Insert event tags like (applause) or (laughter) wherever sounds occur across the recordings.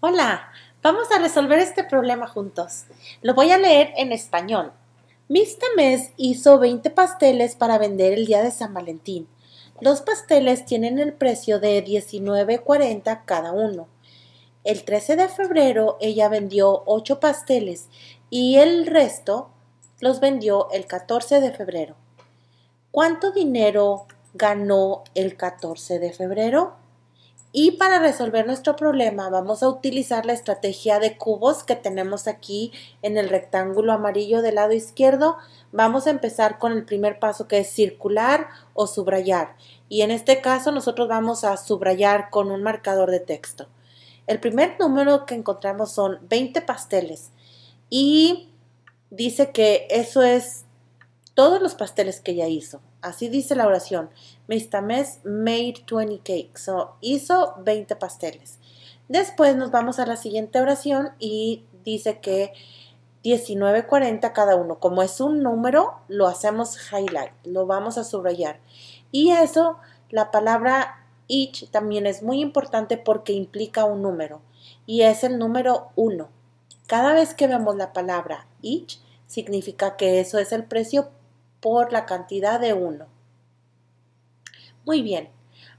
Hola, vamos a resolver este problema juntos. Lo voy a leer en español. Miss Tamés hizo 20 pasteles para vender el día de San Valentín. Los pasteles tienen el precio de 19.40 cada uno. El 13 de febrero ella vendió 8 pasteles y el resto los vendió el 14 de febrero. ¿Cuánto dinero ganó el 14 de febrero? Y para resolver nuestro problema vamos a utilizar la estrategia de cubos que tenemos aquí en el rectángulo amarillo del lado izquierdo. Vamos a empezar con el primer paso que es circular o subrayar. Y en este caso nosotros vamos a subrayar con un marcador de texto. El primer número que encontramos son 20 pasteles y dice que eso es todos los pasteles que ella hizo. Así dice la oración. mes made 20 cakes. o hizo 20 pasteles. Después nos vamos a la siguiente oración y dice que 19.40 cada uno. Como es un número, lo hacemos highlight, lo vamos a subrayar. Y eso, la palabra each también es muy importante porque implica un número y es el número 1. Cada vez que vemos la palabra each, significa que eso es el precio por la cantidad de 1. Muy bien,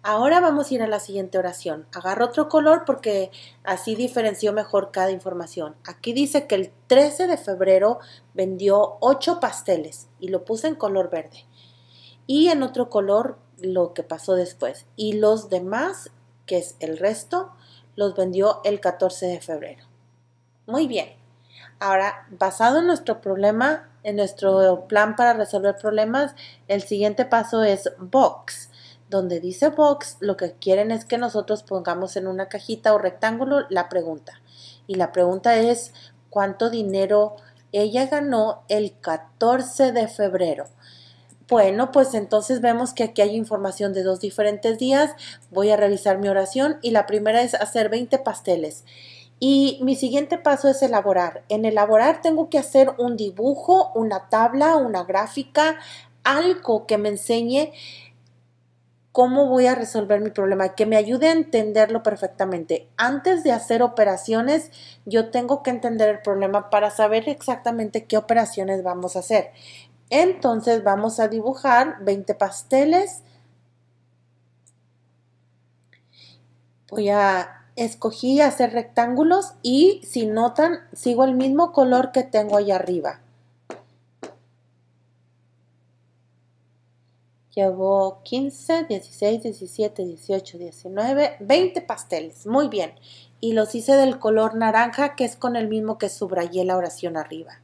ahora vamos a ir a la siguiente oración. Agarro otro color porque así diferenció mejor cada información. Aquí dice que el 13 de febrero vendió 8 pasteles y lo puse en color verde. Y en otro color lo que pasó después. Y los demás, que es el resto, los vendió el 14 de febrero. Muy bien. Ahora, basado en nuestro problema, en nuestro plan para resolver problemas, el siguiente paso es box. Donde dice box, lo que quieren es que nosotros pongamos en una cajita o rectángulo la pregunta. Y la pregunta es, ¿cuánto dinero ella ganó el 14 de febrero? Bueno, pues entonces vemos que aquí hay información de dos diferentes días. Voy a revisar mi oración y la primera es hacer 20 pasteles. Y mi siguiente paso es elaborar. En elaborar tengo que hacer un dibujo, una tabla, una gráfica, algo que me enseñe cómo voy a resolver mi problema, que me ayude a entenderlo perfectamente. Antes de hacer operaciones, yo tengo que entender el problema para saber exactamente qué operaciones vamos a hacer. Entonces vamos a dibujar 20 pasteles. Voy a escogí hacer rectángulos y si notan sigo el mismo color que tengo allá arriba. Llevo 15, 16, 17, 18, 19, 20 pasteles. Muy bien. Y los hice del color naranja, que es con el mismo que subrayé la oración arriba.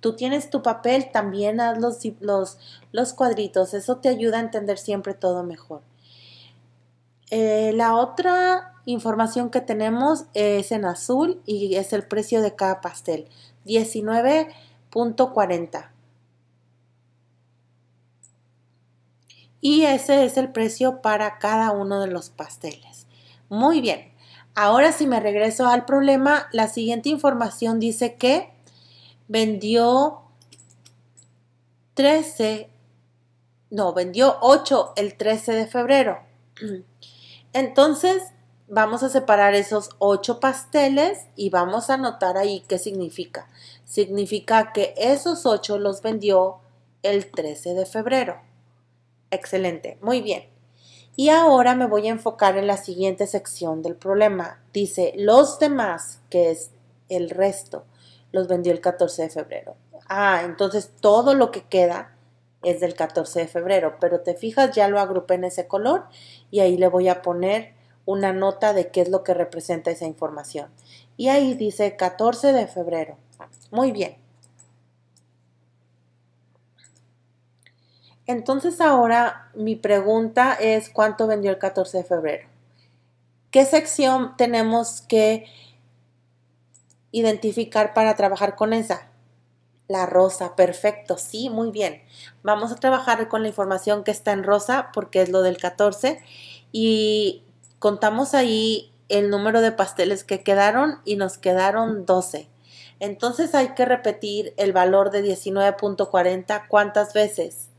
Tú tienes tu papel, también haz los, los, los cuadritos. Eso te ayuda a entender siempre todo mejor. Eh, la otra información que tenemos es en azul y es el precio de cada pastel, 19.40. Y ese es el precio para cada uno de los pasteles. Muy bien, ahora si me regreso al problema, la siguiente información dice que vendió 13, no, vendió 8 el 13 de febrero. (clears throat) Entonces, vamos a separar esos ocho pasteles y vamos a anotar ahí qué significa. Significa que esos ocho los vendió el 13 de febrero. Excelente, muy bien. Y ahora me voy a enfocar en la siguiente sección del problema. Dice, los demás, que es el resto, los vendió el 14 de febrero. Ah, entonces todo lo que queda es del 14 de febrero, pero te fijas, ya lo agrupé en ese color y ahí le voy a poner una nota de qué es lo que representa esa información. Y ahí dice 14 de febrero. Muy bien. Entonces ahora mi pregunta es cuánto vendió el 14 de febrero. ¿Qué sección tenemos que identificar para trabajar con esa? La rosa, perfecto, sí, muy bien. Vamos a trabajar con la información que está en rosa porque es lo del 14 y contamos ahí el número de pasteles que quedaron y nos quedaron 12. Entonces hay que repetir el valor de 19.40 cuántas veces.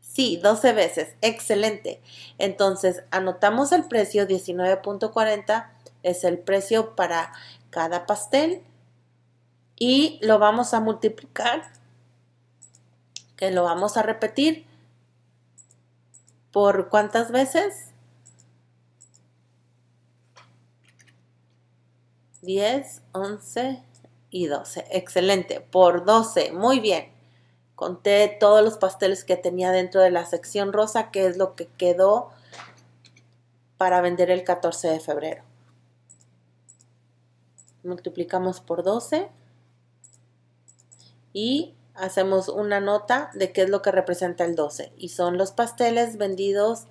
Sí, 12 veces. Excelente. Entonces anotamos el precio 19.40. Es el precio para cada pastel. Y lo vamos a multiplicar. Que lo vamos a repetir. ¿Por cuántas veces? 10, 11 y 12. Excelente, por 12, muy bien. Conté todos los pasteles que tenía dentro de la sección rosa, que es lo que quedó para vender el 14 de febrero. Multiplicamos por 12 y hacemos una nota de qué es lo que representa el 12. Y son los pasteles vendidos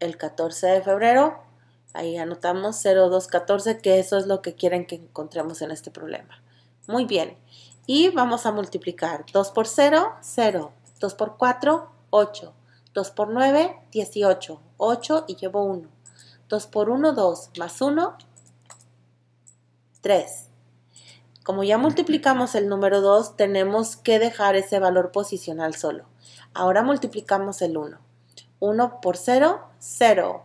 el 14 de febrero Ahí anotamos 0,214, que eso es lo que quieren que encontremos en este problema. Muy bien. Y vamos a multiplicar 2 por 0, 0. 2 por 4, 8. 2 por 9, 18. 8 y llevo 1. 2 por 1, 2. Más 1, 3. Como ya multiplicamos el número 2, tenemos que dejar ese valor posicional solo. Ahora multiplicamos el 1. 1 por 0, 0.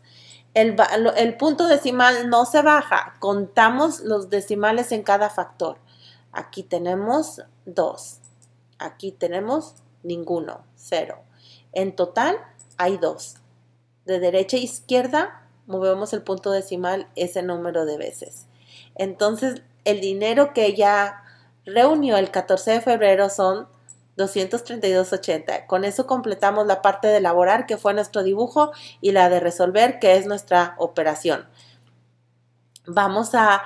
el, punto decimal no se baja, contamos los decimales en cada factor. Aquí tenemos dos, aquí tenemos ninguno, 0. En total hay dos. De derecha a izquierda movemos el punto decimal ese número de veces. Entonces el dinero que ella reunió el 14 de febrero son 232.80. Con eso completamos la parte de elaborar, que fue nuestro dibujo, y la de resolver, que es nuestra operación. Vamos a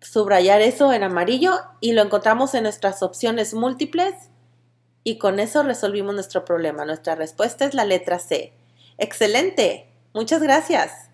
subrayar eso en amarillo y lo encontramos en nuestras opciones múltiples y con eso resolvimos nuestro problema. Nuestra respuesta es la letra C. ¡Excelente! Muchas gracias.